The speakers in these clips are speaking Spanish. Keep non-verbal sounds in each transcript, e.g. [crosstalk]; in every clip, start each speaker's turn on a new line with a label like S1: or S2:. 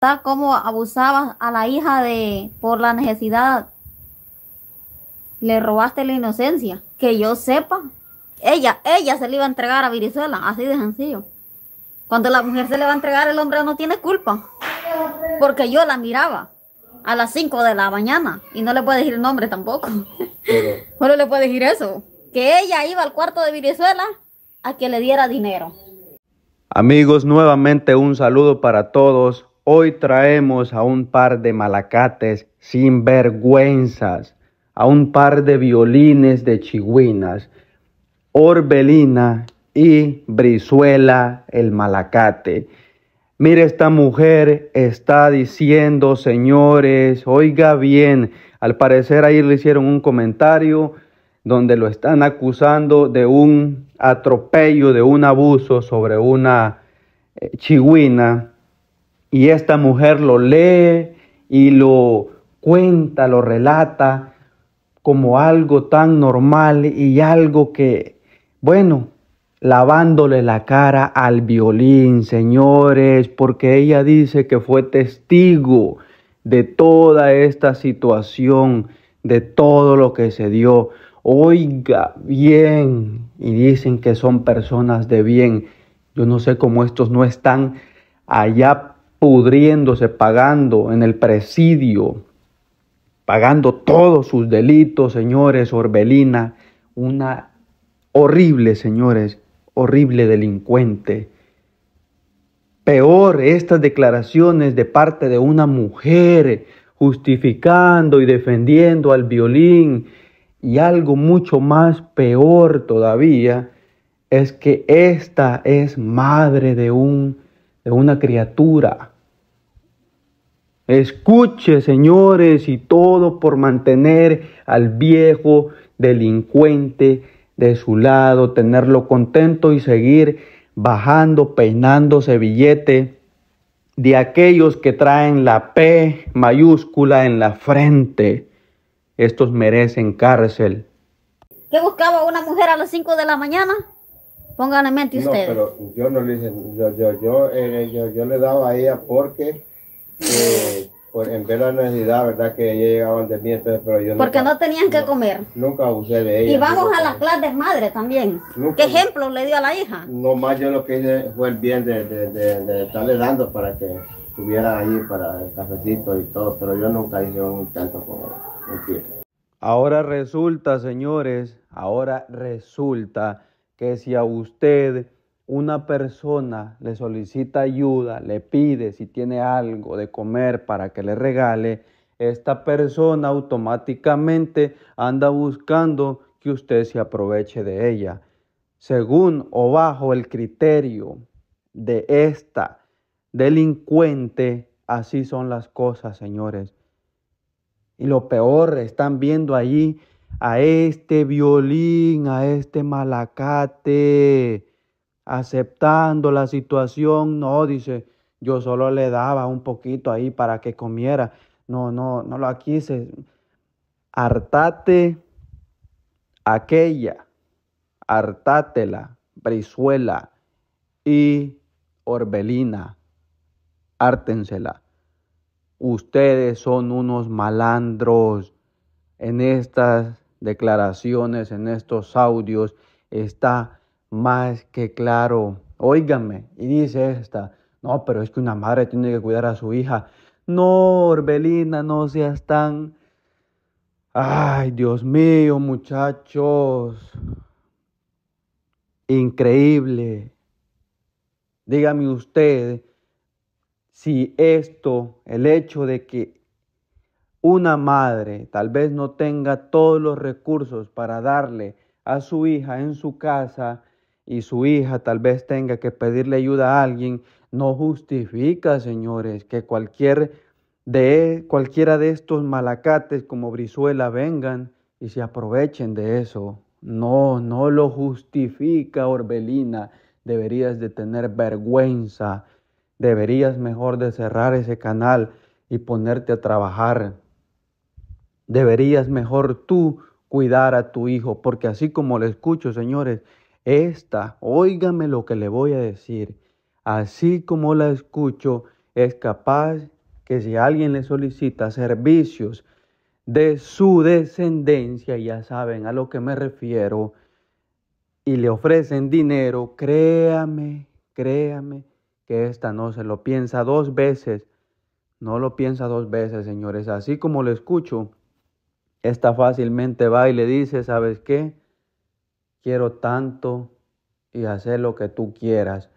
S1: ¿Cómo como abusabas a la hija de por la necesidad, le robaste la inocencia. Que yo sepa, ella, ella se le iba a entregar a Virisuela así de sencillo. Cuando la mujer se le va a entregar, el hombre no tiene culpa. Porque yo la miraba a las 5 de la mañana y no le puedo decir el nombre tampoco. No [laughs] Solo le puede decir eso. Que ella iba al cuarto de Virisuela a que le diera dinero. Amigos, nuevamente un saludo para todos hoy traemos a un par de malacates sin vergüenzas, a un par de violines de chigüinas, Orbelina y Brizuela el malacate. Mire, esta mujer está diciendo, señores, oiga bien, al parecer ahí le hicieron un comentario donde lo están acusando de un atropello, de un abuso sobre una eh, chigüina y esta mujer lo lee y lo cuenta, lo relata como algo tan normal y algo que, bueno, lavándole la cara al violín, señores, porque ella dice que fue testigo de toda esta situación, de todo lo que se dio. Oiga bien, y dicen que son personas de bien. Yo no sé cómo estos no están allá pudriéndose, pagando en el presidio, pagando todos sus delitos, señores, Orbelina, una horrible, señores, horrible delincuente. Peor estas declaraciones de parte de una mujer justificando y defendiendo al violín y algo mucho más peor todavía es que esta es madre de un de una criatura Escuche, señores, y todo por mantener al viejo delincuente de su lado, tenerlo contento y seguir bajando, peinándose billete de aquellos que traen la P mayúscula en la frente. Estos merecen cárcel. ¿Qué buscaba una mujer a las 5 de la mañana? Pónganle mente ustedes. No, pero yo no le eh, yo le daba a ella porque eh, en ver la necesidad, ¿verdad? Que ella llegaban de mí, entonces, pero yo Porque no tenían que comer. Nunca abusé de ella. Y vamos a las clases madre también. ¿Qué ejemplo le dio a la hija? No más, yo lo que hice fue el bien de, de, estarle dando para que estuviera ahí para el cafecito y todo, pero yo nunca hice un tanto como Ahora resulta, señores, ahora resulta que si a usted una persona le solicita ayuda, le pide si tiene algo de comer para que le regale, esta persona automáticamente anda buscando que usted se aproveche de ella. Según o bajo el criterio de esta delincuente, así son las cosas, señores. Y lo peor, están viendo allí a este violín, a este malacate aceptando la situación, no, dice, yo solo le daba un poquito ahí para que comiera. No, no, no lo quise. Hartate aquella, hartátela, Brizuela y Orbelina, hártensela. Ustedes son unos malandros. En estas declaraciones, en estos audios, está más que claro. Óigame, y dice esta, no, pero es que una madre tiene que cuidar a su hija. No, Orbelina, no seas tan... Ay, Dios mío, muchachos. Increíble. Dígame usted si esto, el hecho de que una madre tal vez no tenga todos los recursos para darle a su hija en su casa, y su hija tal vez tenga que pedirle ayuda a alguien, no justifica, señores, que cualquier de, cualquiera de estos malacates como Brizuela vengan y se aprovechen de eso. No, no lo justifica, Orbelina. Deberías de tener vergüenza. Deberías mejor de cerrar ese canal y ponerte a trabajar. Deberías mejor tú cuidar a tu hijo, porque así como lo escucho, señores, esta, óigame lo que le voy a decir, así como la escucho, es capaz que si alguien le solicita servicios de su descendencia, ya saben a lo que me refiero, y le ofrecen dinero, créame, créame que esta no se lo piensa dos veces. No lo piensa dos veces, señores. Así como lo escucho, esta fácilmente va y le dice, ¿sabes qué? quiero tanto y hacer lo que tú quieras.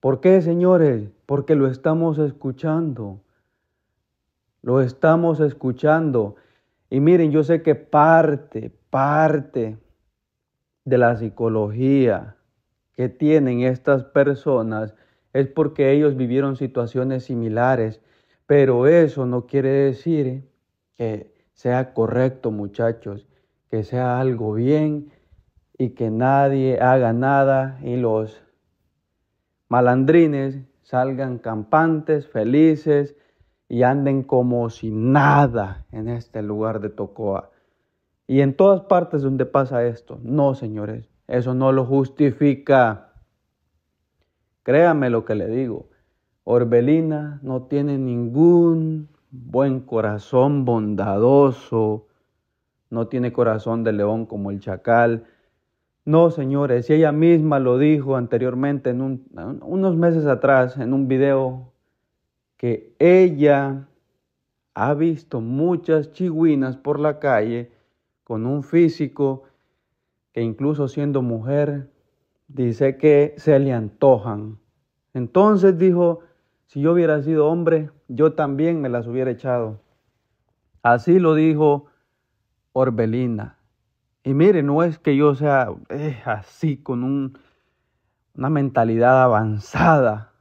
S1: ¿Por qué, señores? Porque lo estamos escuchando. Lo estamos escuchando. Y miren, yo sé que parte, parte de la psicología que tienen estas personas es porque ellos vivieron situaciones similares, pero eso no quiere decir que sea correcto, muchachos, que sea algo bien, y que nadie haga nada y los malandrines salgan campantes, felices y anden como si nada en este lugar de Tocoa. Y en todas partes donde pasa esto, no, señores, eso no lo justifica. Créame lo que le digo, Orbelina no tiene ningún buen corazón bondadoso, no tiene corazón de león como el chacal, no, señores, y ella misma lo dijo anteriormente, unos meses atrás, en un video, que ella ha visto muchas chigüinas por la calle con un físico que incluso siendo mujer, dice que se le antojan. Entonces dijo, si yo hubiera sido hombre, yo también me las hubiera echado. Así lo dijo Orbelina. Y mire, no es que yo sea eh, así con una mentalidad avanzada,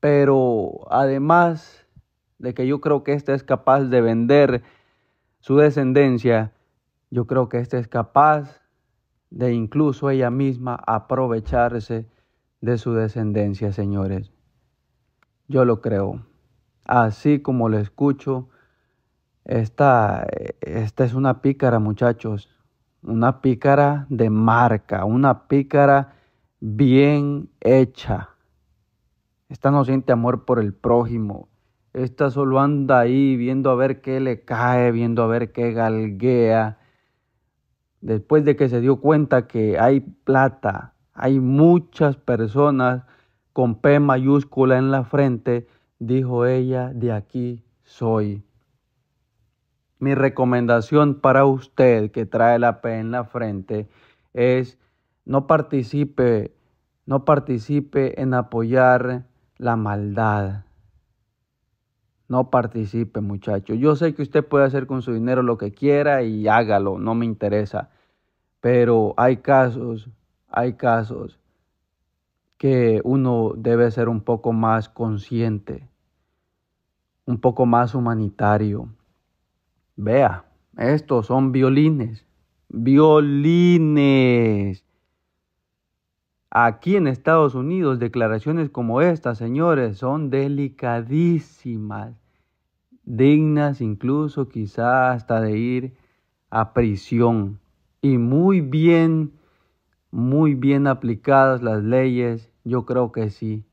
S1: pero además de que yo creo que éste es capaz de vender su descendencia, yo creo que éste es capaz de incluso ella misma aprovecharse de su descendencia, señores. Yo lo creo. Así como lo escucho, esta, eh, esta es una pícara, muchachos una pícara de marca, una pícara bien hecha. Esta no siente amor por el prójimo. Esta solo anda ahí viendo a ver qué le cae, viendo a ver qué galguea. Después de que se dio cuenta que hay plata, hay muchas personas con P mayúscula en la frente, dijo ella, de aquí soy. Mi recomendación para usted que trae la P en la frente es no participe, no participe en apoyar la maldad. No participe, muchacho. Yo sé que usted puede hacer con su dinero lo que quiera y hágalo, no me interesa. Pero hay casos, hay casos que uno debe ser un poco más consciente, un poco más humanitario. Vea, estos son violines. Violines. Aquí en Estados Unidos declaraciones como estas, señores, son delicadísimas, dignas incluso quizá hasta de ir a prisión. Y muy bien, muy bien aplicadas las leyes, yo creo que sí.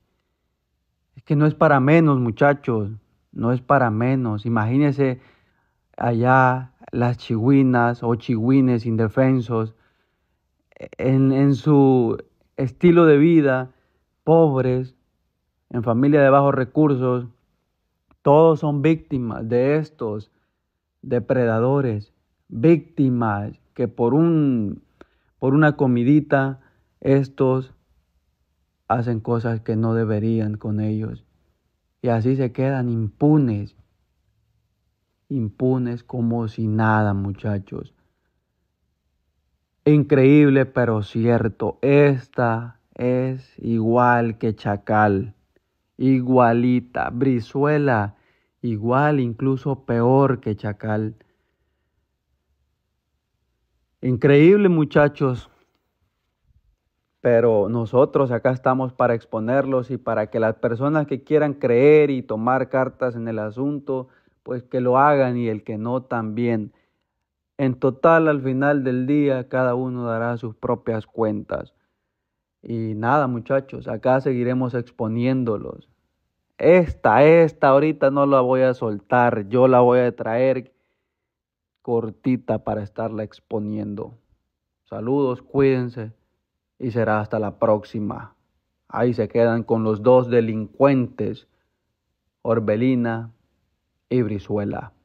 S1: Es que no es para menos, muchachos, no es para menos. Imagínense allá las chihuinas o chihuines indefensos, en, su estilo de vida, pobres, en familia de bajos recursos, todos son víctimas de estos depredadores, víctimas que por, un, por una comidita estos hacen cosas que no deberían con ellos. Y así se quedan impunes impunes como si nada, muchachos. Increíble pero cierto, esta es igual que Chacal, igualita, Brizuela, igual, incluso peor que Chacal. Increíble muchachos, pero nosotros acá estamos para exponerlos y para que las personas que quieran creer y tomar cartas en el asunto, pues que lo hagan y el que no también. En total, al final del día, cada uno dará sus propias cuentas. Y nada, muchachos, acá seguiremos exponiéndolos. Esta, esta, ahorita no la voy a soltar, yo la voy a traer cortita para estarla exponiendo. Saludos, cuídense y será hasta la próxima. Ahí se quedan con los dos delincuentes, Orbelina y